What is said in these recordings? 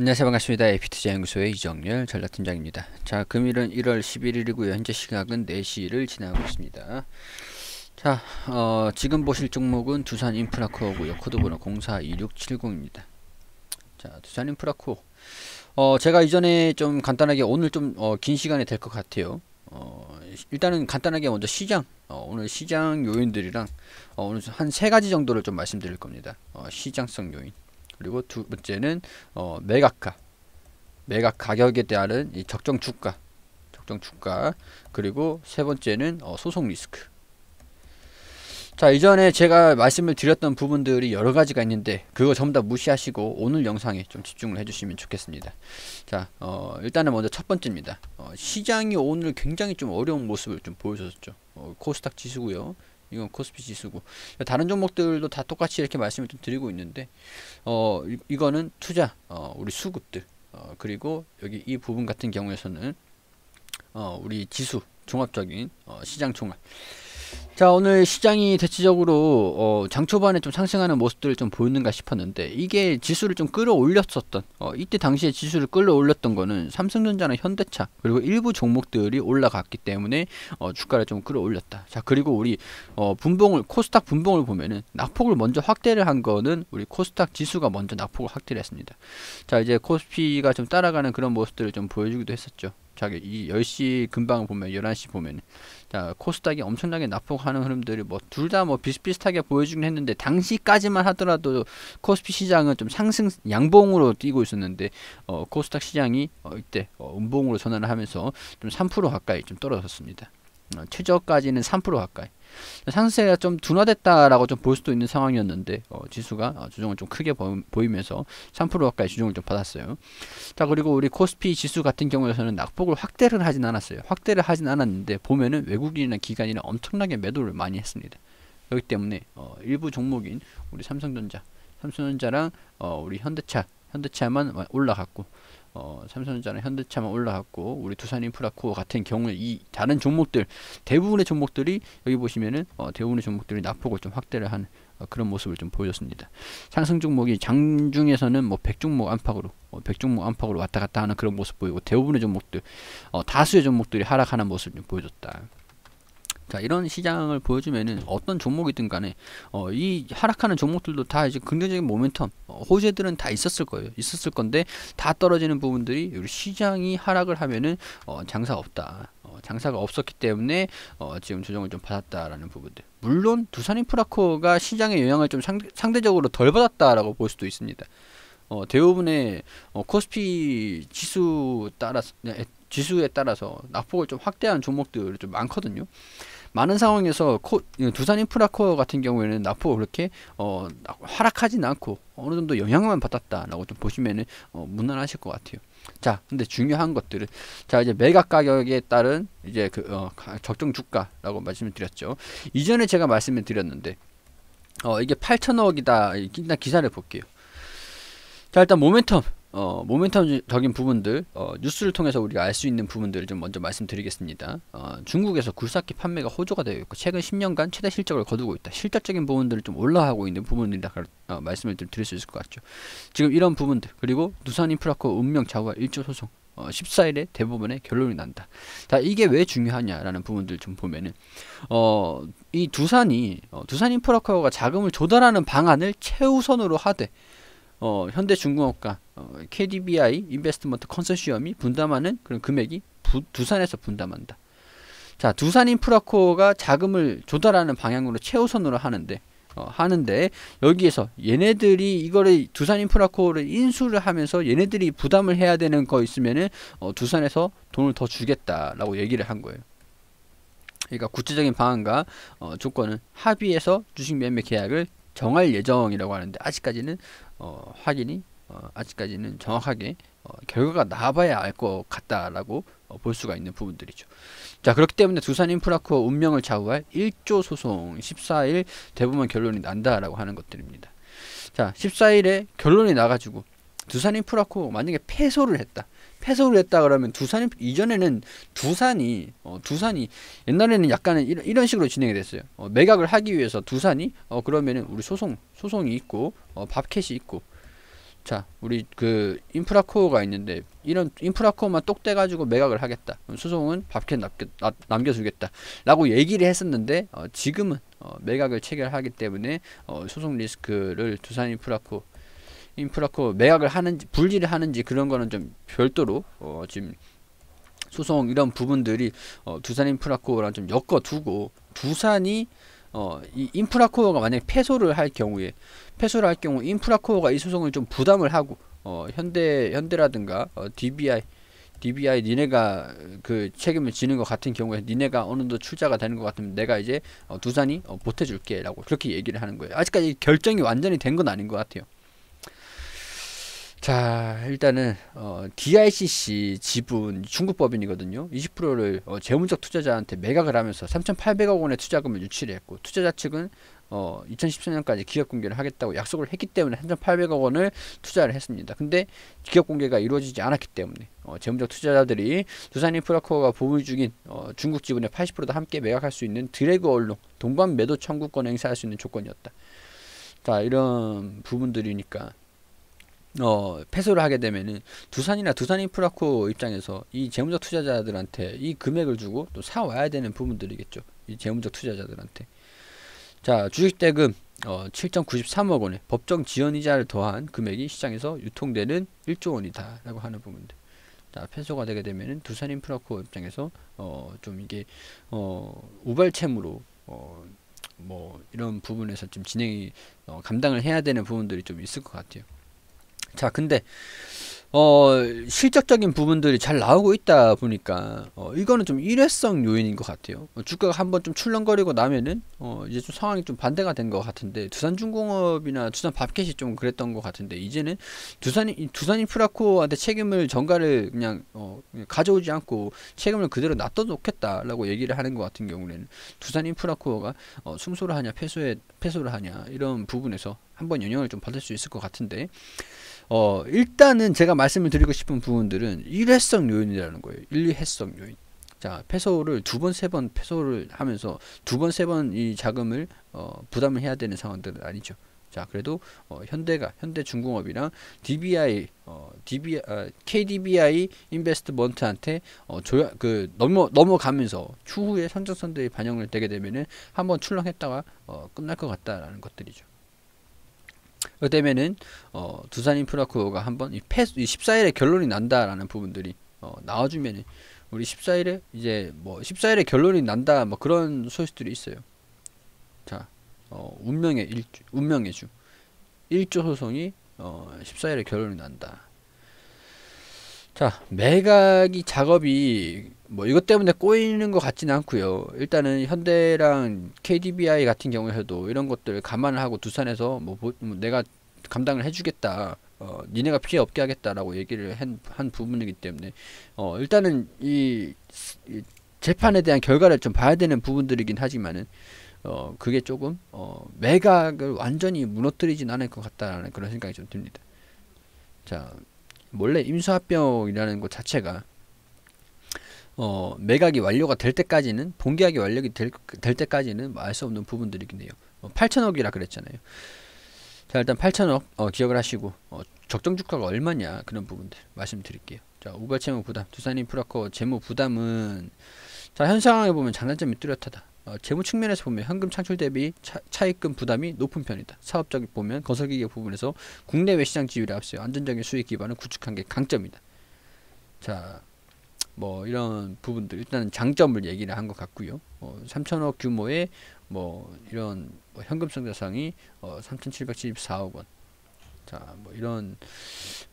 안녕하세요 반갑습니다 에피투자연구소의 이정렬 전략팀장입니다 자 금일은 1월 11일이고요 현재 시각은 4시를 지나고 있습니다 자 어, 지금 보실 종목은 두산인프라코어고요 코드번호 042670입니다 자 두산인프라코어 어, 제가 이전에 좀 간단하게 오늘 좀긴 어, 시간이 될 것 같아요 어, 일단은 간단하게 먼저 시장 어, 오늘 시장 요인들이랑 오늘 한 세 가지 정도를 좀 말씀드릴 겁니다 시장성 요인 그리고 두 번째는 어, 매각가 매각 가격에 대한 이 적정 주가 적정 주가 그리고 세 번째는 어, 소송 리스크 자 이전에 제가 말씀을 드렸던 부분들이 여러 가지가 있는데 그거 전부 다 무시하시고 오늘 영상에 좀 집중을 해주시면 좋겠습니다. 자 어, 일단은 먼저 첫 번째입니다. 어, 시장이 오늘 굉장히 좀 어려운 모습을 좀 보여줬죠. 어, 코스닥 지수고요. 이건 코스피 지수고 다른 종목들도 다 똑같이 이렇게 말씀을 좀 드리고 있는데 어 이, 거는 투자 어, 우리 수급들 어, 그리고 여기 이 부분 같은 경우에서는 어, 우리 지수 종합적인 어, 시장 종합 자 오늘 시장이 대체적으로 어, 장 초반에 좀 상승하는 모습들을 좀보였는가 싶었는데 이게 지수를 좀 끌어올렸었던 어, 이때 당시에 지수를 끌어올렸던 거는 삼성전자나 현대차 그리고 일부 종목들이 올라갔기 때문에 어, 주가를 좀 끌어올렸다 자 그리고 우리 어, 분봉을 코스닥 분봉을 보면은 낙폭을 먼저 확대를 한 거는 우리 코스닥 지수가 먼저 낙폭을 확대를 했습니다 자 이제 코스피가 좀 따라가는 그런 모습들을 좀 보여주기도 했었죠 자기 이 10시 금방 보면 11시 보면 자 코스닥이 엄청나게 낙폭하는 흐름들이뭐 둘 다뭐 뭐 비슷비슷하게 보여주긴 했는데 당시까지만 하더라도 코스피 시장은 좀 상승 양봉으로 뛰고 있었는데 어, 코스닥 시장이 어, 이때 어, 음봉으로 전환을 하면서 좀 3% 가까이 좀 떨어졌습니다. 어 최저까지는 3% 가까이 상승세가 좀 둔화됐다라고 좀 볼 수도 있는 상황이었는데 어, 지수가 어, 조정을 좀 크게 보이면서 3% 가까이 조정을 좀 받았어요. 자 그리고 우리 코스피 지수 같은 경우에서는 낙폭을 확대를 하진 않았어요. 확대를 하진 않았는데 보면은 외국인이나 기관이나 엄청나게 매도를 많이 했습니다. 그렇기 때문에 어, 일부 종목인 우리 삼성전자, 삼성전자랑 어, 우리 현대차, 현대차만 올라갔고 어, 삼성전자나 현대차만 올라갔고 우리 두산인프라코어 같은 경우에 이 다른 종목들 대부분의 종목들이 여기 보시면은 어, 대부분의 종목들이 낙폭을 좀 확대를 한 어, 그런 모습을 좀 보여줬습니다. 상승 종목이 장중에서는 뭐 100종목 안팎으로 어, 100종목 안팎으로 왔다 갔다 하는 그런 모습 보이고 대부분의 종목들 어, 다수의 종목들이 하락하는 모습을 좀 보여줬다. 자 이런 시장을 보여주면은 어떤 종목이든 간에 어, 이 하락하는 종목들도 다 이제 긍정적인 모멘텀 어, 호재들은 다 있었을 거예요 있었을 건데 다 떨어지는 부분들이 우리 시장이 하락을 하면은 어, 장사 없다 어, 장사가 없었기 때문에 어, 지금 조정을 좀 받았다라는 부분들 물론 두산인프라코가 시장의 영향을 좀 상대, 상대적으로 덜 받았다라고 볼 수도 있습니다 어, 대부분의 어, 코스피 지수 따라서 네, 지수에 따라서 낙폭을 좀 확대한 종목들이 좀 많거든요. 많은 상황에서 코, 두산 인프라코어 같은 경우에는 나포 그렇게 어, 하락하진 않고 어느 정도 영향만 받았다라고 좀 보시면은 어, 무난하실 것 같아요. 자, 근데 중요한 것들은 자 이제 매각 가격에 따른 이제 그 어, 적정 주가라고 말씀을 드렸죠. 이전에 제가 말씀을 드렸는데 어 이게 8천억이다 일단 기사를 볼게요. 자 일단 모멘텀 어, 모멘텀적인 부분들, 어, 뉴스를 통해서 우리가 알 수 있는 부분들을 좀 먼저 말씀드리겠습니다. 어, 중국에서 굴삭기 판매가 호조가 되어 있고 최근 10년간 최대 실적을 거두고 있다. 실적적인 부분들을 좀 올라가고 있는 부분들이다. 어, 말씀을 좀 드릴 수 있을 것 같죠. 지금 이런 부분들 그리고 두산 인프라코 운명 좌우화일조 소송 어, 14일에 대부분의 결론이 난다. 자, 이게 왜 중요하냐라는 부분들 좀 보면은, 어, 이 두산이, 어, 두산 인프라코가 자금을 조달하는 방안을 최우선으로 하되, 어, 현대중공업과 어, KDBI 인베스트먼트 컨소시엄이 분담하는 그런 금액이 부, 두산에서 분담한다. 자, 두산 인프라코어가 자금을 조달하는 방향으로 최우선으로 하는데 어, 하는데 여기에서 얘네들이 이거를 두산 인프라코어를 인수를 하면서 얘네들이 부담을 해야 되는 거 있으면은 어, 두산에서 돈을 더 주겠다라고 얘기를 한 거예요. 그러니까 구체적인 방안과 어, 조건은 합의해서 주식 매매 계약을 정할 예정이라고 하는데 아직까지는 어, 확인이 어, 아직까지는 정확하게 어, 결과가 나와봐야 알 것 같다라고 어, 볼 수가 있는 부분들이죠. 자 그렇기 때문에 두산 인프라코어 운명을 좌우할 1조 소송 14일 대부분 결론이 난다라고 하는 것들입니다. 자 14일에 결론이 나가지고 두산 인프라코어 만약에 패소를 했다. 패소를 했다 그러면 두산이 이전에는 두산이 어, 두산이 옛날에는 약간은 이런, 이런 식으로 진행이 됐어요. 어, 매각을 하기 위해서 두산이 어, 그러면은 우리 소송 소송이 있고 어, 밥캣이 있고 자 우리 그 인프라 코어가 있는데 이런 인프라 코어만 똑대 가지고 매각을 하겠다 수송은 밥캔 남겨, 남겨 주겠다 라고 얘기를 했었는데 어, 지금은 어, 매각을 체결하기 때문에 어, 소송 리스크를 두산 인프라 코어 인프라 코어 매각을 하는지 분리를 하는지 그런 거는 좀 별도로 어, 지금 소송 이런 부분들이 어, 두산 인프라 코어랑 좀 엮어두고 두산이 어, 이 인프라 코어가 만약 에폐소를할 경우에 폐소를할 경우 인프라 코어가 이 소송을 좀 부담을 하고 어, 현대 현대라든가 어, DBI DBI 니네가 그 책임을 지는 것 같은 경우에 니네가 어느 정도 출자가 되는 것 같으면 내가 이제 어, 두산이 어, 보태줄게라고 그렇게 얘기를 하는 거예요. 아직까지 결정이 완전히 된 건 아닌 것 같아요. 자 일단은 어, DICC 지분 중국법인이거든요. 20%를 어, 재무적 투자자한테 매각을 하면서 3,800억 원의 투자금을 유치를 했고 투자자 측은 어, 2014년까지 기업 공개를 하겠다고 약속을 했기 때문에 3,800억 원을 투자를 했습니다. 근데 기업 공개가 이루어지지 않았기 때문에 어, 재무적 투자자들이 두산인프라코어가 보유 중인 어, 중국 지분의 80%도 함께 매각할 수 있는 드래그 언론 동반 매도 청구권 행사할 수 있는 조건이었다. 자 이런 부분들이니까 어, 패소를 하게 되면은 두산이나 두산 인프라코 입장에서 이 재무적 투자자들한테 이 금액을 주고 또 사와야 되는 부분들이겠죠. 이 재무적 투자자들한테. 자, 주식대금 어, 7.93억 원에 법정 지연 이자를 더한 금액이 시장에서 유통되는 1조 원이다라고 하는 부분들. 자, 패소가 되게 되면은 두산 인프라코 입장에서 어, 좀 이게 어, 우발챔으로 어, 뭐 이런 부분에서 좀 진행이 어, 감당을 해야 되는 부분들이 좀 있을 것 같아요. 자, 근데 어, 실적적인 부분들이 잘 나오고 있다 보니까 어, 이거는 좀 일회성 요인인 것 같아요. 어, 주가가 한번 좀 출렁거리고 나면은 어, 이제 좀 상황이 좀 반대가 된 것 같은데 두산중공업이나 두산밥켓이 좀 그랬던 것 같은데 이제는 두산이 두산인프라코한테 책임을 전가를 그냥 어, 가져오지 않고 책임을 그대로 놔둬놓겠다라고 얘기를 하는 것 같은 경우에는 두산인프라코가 어, 승소를 하냐 패소에 패소를 하냐 이런 부분에서 한번 영향을 좀 받을 수 있을 것 같은데. 어, 일단은 제가 말씀을 드리고 싶은 부분들은 일회성 요인이라는 거예요. 일회성 요인. 자, 패소를 두 번, 세 번 패소를 하면서 두 번, 세 번 이 자금을 어, 부담을 해야 되는 상황들은 아니죠. 자, 그래도 어, 현대가 현대중공업이랑 DBI 어, DB 아, KDBI 인베스트먼트한테 어, 조야 그 넘어 넘어가면서 추후에 선정선들이 반영을 되게 되면은 한번 출렁했다가 어, 끝날 것 같다라는 것들이죠. 그 때문에는 어, 두산 인프라코어가 한번 이 패스 이 14일에 결론이 난다라는 부분들이 어, 나와주면은 우리 14일에 이제 뭐 14일에 결론이 난다 뭐 그런 소식들이 있어요. 자, 어, 운명의 일 운명의 주, 일조 소송이 어, 14일에 결론이 난다. 자 매각이 작업이 뭐 이것 때문에 꼬이는 것 같지는 않고요. 일단은 현대랑 KDBI 같은 경우에도 이런 것들 감안을 하고 두산에서 뭐, 뭐, 내가 감당을 해주겠다. 어, 니네가 피해 없게 하겠다라고 얘기를 한, 한 부분이기 때문에 어, 일단은 이, 이 재판에 대한 결과를 좀 봐야 되는 부분들이긴 하지만은 어, 그게 조금 어, 매각을 완전히 무너뜨리진 않을 것 같다라는 그런 생각이 좀 듭니다. 자, 원래 임수합병이라는 것 자체가 어, 매각이 완료가 될 때까지는 본계약이 완료가 될, 될 때까지는 말 뭐 알수 없는 부분들이긴 해요. 어, 8천억이라 그랬잖아요. 자 일단 8천억 어, 기억을 하시고 어, 적정 주가가 얼마냐 그런 부분들 말씀드릴게요. 자 우발채무 부담 두산인 프라코 재무 부담은 자현 상황에 보면 장단점이 뚜렷하다. 어, 재무 측면에서 보면 현금 창출 대비 차, 익금 부담이 높은 편이다. 사업적 보면 건설기계 부분에서 국내외 시장 지위를 앞세워 안전적인 수익 기반을 구축한 게 강점이다. 자, 뭐 이런 부분들 일단 장점을 얘기를 한 것 같고요. 어, 3천억 규모의 뭐 이런 뭐 현금성 자산이 어, 3,774억 원. 자, 뭐 이런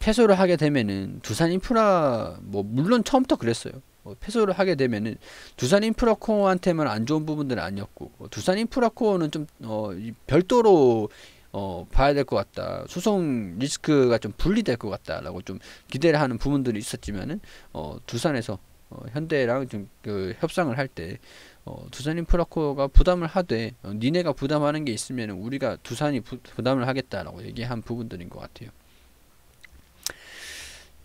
패소를 하게 되면은 두산 인프라 뭐 물론 처음부터 그랬어요. 뭐 패소를 하게 되면은 두산 인프라코어한테만 안 좋은 부분들은 아니었고 어, 두산 인프라코어는 좀 어, 별도로 어, 봐야 될 것 같다. 소송 리스크가 좀 분리될 것 같다라고 좀 기대를 하는 부분들이 있었지만은 어, 두산에서 어, 현대랑 좀 그 협상을 할때 어, 두산 인프라코어가 부담을 하되 어, 니네가 부담하는 게 있으면 우리가 두산이 부, 부담을 하겠다라고 얘기한 부분들인 것 같아요.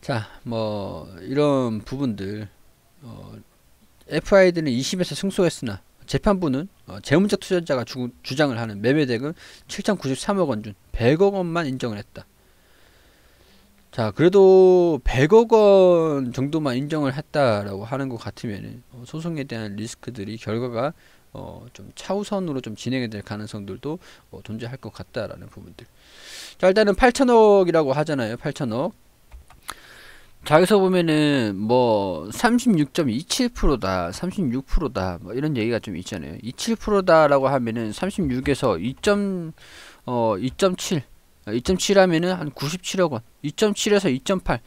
자, 뭐 이런 부분들 어, FID는 2 0에서 승소했으나 재판부는 어, 재무적 투자자가 주, 장을 하는 매매 대금 7,093억 원 중 100억 원만 인정을 했다. 자 그래도 100억 원 정도만 인정을 했다라고 하는 것 같으면 어, 소송에 대한 리스크들이 결과가 어, 좀 차우선으로 좀 진행이 될 가능성들도 어, 존재할 것 같다라는 부분들. 자 일단은 8천억이라고 하잖아요. 8천억. 자기서 보면은 뭐 36.27%다, 36%다 뭐 이런 얘기가 좀 있잖아요. 27%다라고 하면은 36에서 2어 2.7, 2.7 하면은 한 97억 원, 2.7에서 2.8,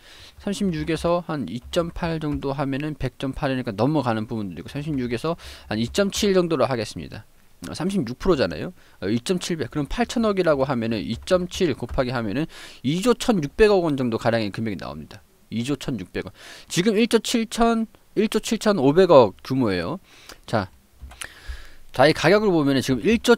36에서 한 2.8 정도 하면은 100.8이니까 넘어가는 부분들이고 36에서 한 2.7 정도로 하겠습니다. 36%잖아요. 2.7배. 어, 그럼 8천억이라고 하면은 2.7 곱하기 하면은 2조 1,600억 원 정도 가량의 금액이 나옵니다. 2조 1600억. 지금 1조 7천 1조 7,500억 규모예요. 자, 자 이 가격을 보면 은 지금 1조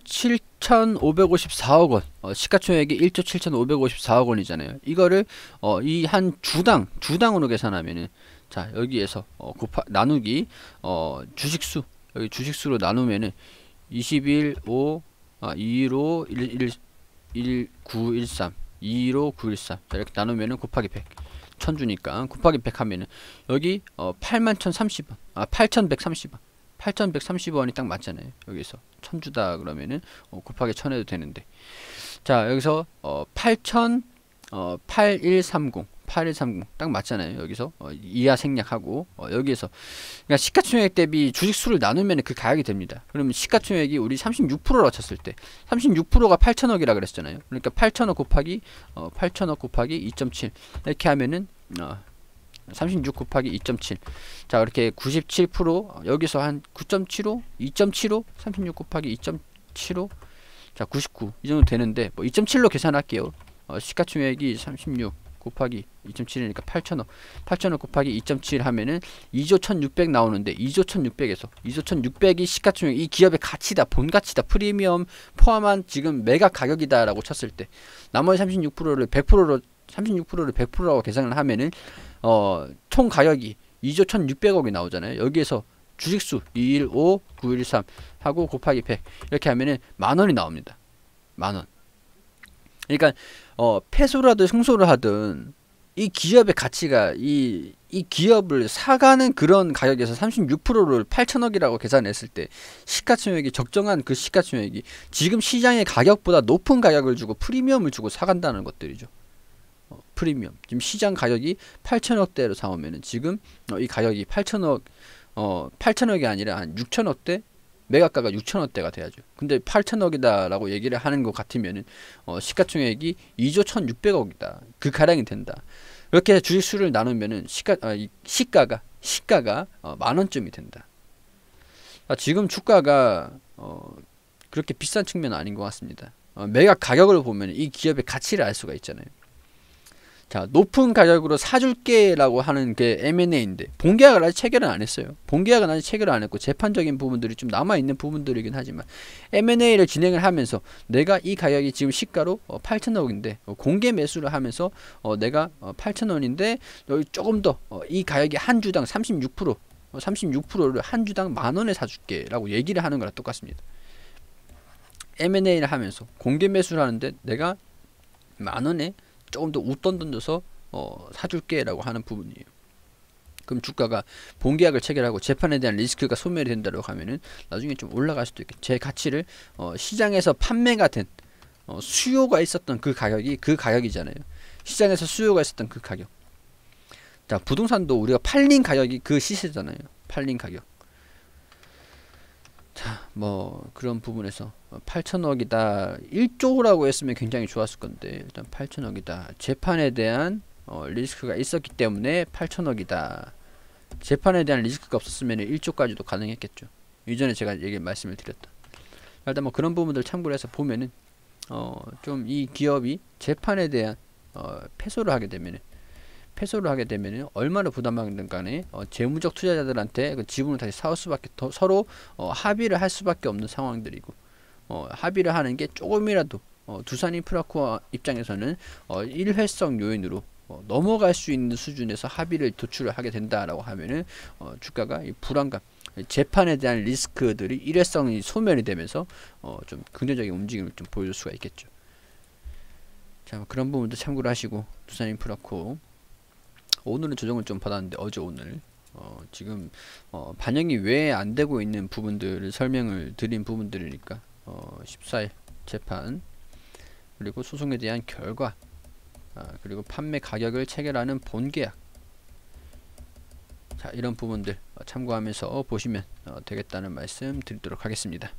7,554억 원, 어, 시가총액이 1조 7,554억 원이잖아요. 이거를 어, 이 한 주당 주당으로 계산하면은 자 여기에서 어, 곱하, 나누기 어, 주식수 여기 주식수로 나누면은 21, 5, 아, 215, 11, 1913, 215, 913 자, 이렇게 나누면은 곱하기 100. 천주니까 곱하기 100 하면은 여기 어, 81,030원 아 8,130원 8,130원이 딱 맞잖아요 여기서 천주다 그러면은 어, 곱하기 1,000 해도 되는데 자 여기서 어, 8,8130 8130딱 맞잖아요. 여기서 어, 이하 생략하고 어, 여기에서 그러니까 시가총액 대비 주식 수를 나누면 그가격이 됩니다. 그러면 시가총액이 우리 36%라고 쳤을 때 36%가 8천억이라 그랬잖아요. 그러니까 8천억 곱하기 어, 8천억 곱하기 2.7 이렇게 하면은 어, 36 곱하기 2.7. 자, 이렇게 97% 어, 여기서 한 9.75, 2.75, 36 곱하기 2.75. 자, 99. 이 정도 되는데 뭐 2.7로 계산할게요. 어, 시가총액이 36 곱하기 2.7이니까 8천0억8천0억 곱하기 2.7 하면은 2조 1,600 나오는데 2조 1,600에서 2조 1,600이 시가총액 이 기업의 가치다 본가치다 프리미엄 포함한 지금 매각 가격이다 라고 쳤을 때 나머지 36%를 100%로 36%를 100%라고 계산을 하면은 어총 가격이 2조 1,600억이 나오잖아요 여기에서 주식수 215 913 하고 곱하기 100 이렇게 하면은 만원이 나옵니다 만원 그러니까 어, 폐소라도든 승소를 하든 이 기업의 가치가 이, 이 기업을 사가는 그런 가격에서 36%를 8천억이라고 계산했을 때 시가총액이 적정한 그 시가총액이 지금 시장의 가격보다 높은 가격을 주고 프리미엄을 주고 사간다는 것들이죠. 어, 프리미엄. 지금 시장 가격이 8천억대로 사오면은 지금 어, 이 가격이 8천억 어, 8천억이 아니라 한 6천억대 매각가가 6천억대가 돼야죠. 근데 8천억이다라고 얘기를 하는 것 같으면은 어, 시가총액이 2조 1,600억이다. 그 가량이 된다. 이렇게 주식 수를 나누면은 시가 아, 시가가 시가가 어, 만 원쯤이 된다. 아, 지금 주가가 어, 그렇게 비싼 측면은 아닌 것 같습니다. 어, 매각 가격을 보면 이 기업의 가치를 알 수가 있잖아요. 자 높은 가격으로 사줄게라고 하는 게 M&A인데 본계약을 아직 체결은 안 했어요. 본계약은 아직 체결을 안 했고 재판적인 부분들이 좀 남아 있는 부분들이긴 하지만 M&A를 진행을 하면서 내가 이 가격이 지금 시가로 8천억인데 어, 어, 공개 매수를 하면서 어, 내가 8천원인데 여기 조금 더 이 가격이 한 주당 36% 36%를 한 주당 만 원에 사줄게라고 얘기를 하는 거랑 똑같습니다. M&A를 하면서 공개 매수를 하는데 내가 만 원에 조금 더 웃돈 던져서 어, 사줄게라고 하는 부분이에요. 그럼 주가가 본계약을 체결하고 재판에 대한 리스크가 소멸이 된다고 하면은 나중에 좀 올라갈 수도 있겠죠. 제 가치를 어, 시장에서 판매가 된 어, 수요가 있었던 그 가격이 그 가격이잖아요. 시장에서 수요가 있었던 그 가격. 자 부동산도 우리가 팔린 가격이 그 시세잖아요. 팔린 가격. 자, 뭐 그런 부분에서 8천억이다. 1조라고 했으면 굉장히 좋았을 건데 일단 8천억이다. 재판에 대한 어, 리스크가 있었기 때문에 8천억이다. 재판에 대한 리스크가 없었으면 1조까지도 가능했겠죠. 이전에 제가 얘기 말씀을 드렸다. 일단 뭐 그런 부분들 참고를 해서 보면은 어, 좀 이 기업이 재판에 대한 어, 패소를 하게 되면은 패소를 하게 되면 얼마나 부담받는 간에 어, 재무적 투자자들한테 그 지분을 다시 사올 수밖에 더, 서로 어, 합의를 할 수밖에 없는 상황들이고 어, 합의를 하는 게 조금이라도 어, 두산 인프라코어 입장에서는 어, 일회성 요인으로 어, 넘어갈 수 있는 수준에서 합의를 도출을 하게 된다라고 하면은 어, 주가가 이 불안감 재판에 대한 리스크들이 일회성이 소멸이 되면서 어, 좀 긍정적인 움직임을 좀 보여줄 수가 있겠죠. 자 그런 부분도 참고를 하시고 두산 인프라코 오늘은 조정을 좀 받았는데 어제 오늘 어, 지금 어, 반영이 왜 안 되고 있는 부분들을 설명을 드린 부분들이니까 어, 14일 재판 그리고 소송에 대한 결과 아, 그리고 판매 가격을 체결하는 본계약 자 이런 부분들 참고하면서 보시면 어, 되겠다는 말씀 드리도록 하겠습니다.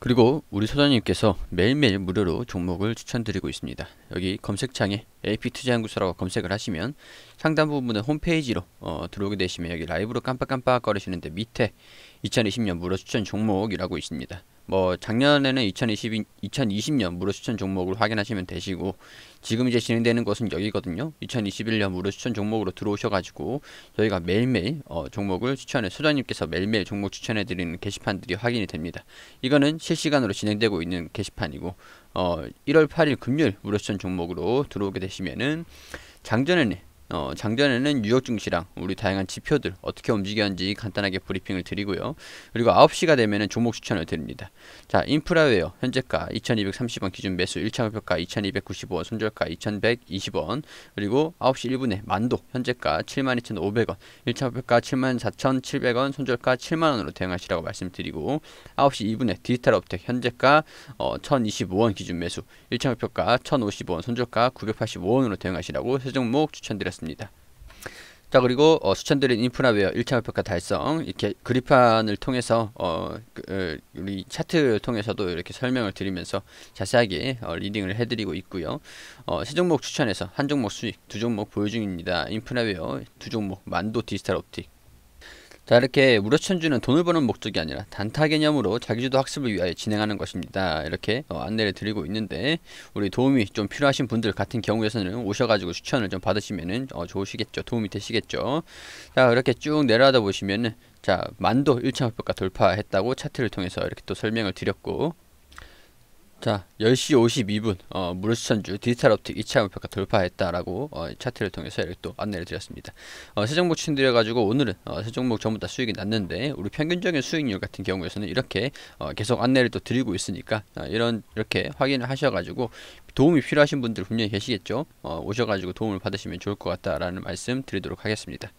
그리고 우리 소장님께서 매일매일 무료로 종목을 추천드리고 있습니다. 여기 검색창에 AP투자연구소라고 검색을 하시면 상단 부분은 홈페이지로 어, 들어오게 되시면 여기 라이브로 깜빡깜빡 거리시는데 밑에 2020년 무료 추천 종목이라고 있습니다. 뭐 작년에는 2020, 2020년 무료 추천 종목을 확인하시면 되시고 지금 이제 진행되는 것은 여기거든요. 2021년 무료 추천 종목으로 들어오셔가지고 저희가 매일매일 어, 종목을 추천해 소장님께서 매일매일 종목 추천해드리는 게시판들이 확인이 됩니다. 이거는 실시간으로 진행되고 있는 게시판이고 어, 1월 8일 금요일 무료 추천 종목으로 들어오게 되시면은 장전에는 어, 장전에는 뉴욕 증시랑 우리 다양한 지표들 어떻게 움직였는지 간단하게 브리핑을 드리고요. 그리고 9시가 되면 종목 추천을 드립니다. 자, 인프라웨어 현재가 2230원 기준 매수 1차 목표가 2295원 손절가 2120원 그리고 9시 1분에 만도 현재가 72,500원 1차 목표가 74,700원 손절가 7만원으로 대응하시라고 말씀드리고 9시 2분에 디지털 업텍 현재가 어, 1,025원 기준 매수 1차 목표가 1,050원 손절가 985원으로 대응하시라고 세 종목 추천드렸습니다. 있습니다. 자 그리고 어, 추천드린 인프라웨어 1차 목표가 달성 이렇게 그리판을 통해서 어, 그, 어, 우리 차트를 통해서도 이렇게 설명을 드리면서 자세하게 어, 리딩을 해드리고 있고요 어, 세 종목 추천해서 한 종목 수익 두 종목 보유 중입니다 인프라웨어 두 종목 만도 디지털 옵틱 자 이렇게 무료천주는 돈을 버는 목적이 아니라 단타 개념으로 자기주도 학습을 위하여 진행하는 것입니다. 이렇게 어, 안내를 드리고 있는데 우리 도움이 좀 필요하신 분들 같은 경우에서는 오셔가지고 추천을 좀 받으시면은 어, 좋으시겠죠. 도움이 되시겠죠. 자 이렇게 쭉 내려다 보시면은 자 만도 1차 목표가 돌파했다고 차트를 통해서 이렇게 또 설명을 드렸고 자 10시 52분 어, 무르스천주 디지털 업트 2차 목표가 돌파했다라고 어, 차트를 통해서 이렇게 또 안내를 드렸습니다. 어, 세 종목 추천드려가지고 오늘은 어, 세 종목 전부 다 수익이 났는데 우리 평균적인 수익률 같은 경우에서는 이렇게 어, 계속 안내를 또 드리고 있으니까 어, 이런 이렇게 확인을 하셔가지고 도움이 필요하신 분들 분명히 계시겠죠. 어, 오셔가지고 도움을 받으시면 좋을 것 같다라는 말씀 드리도록 하겠습니다.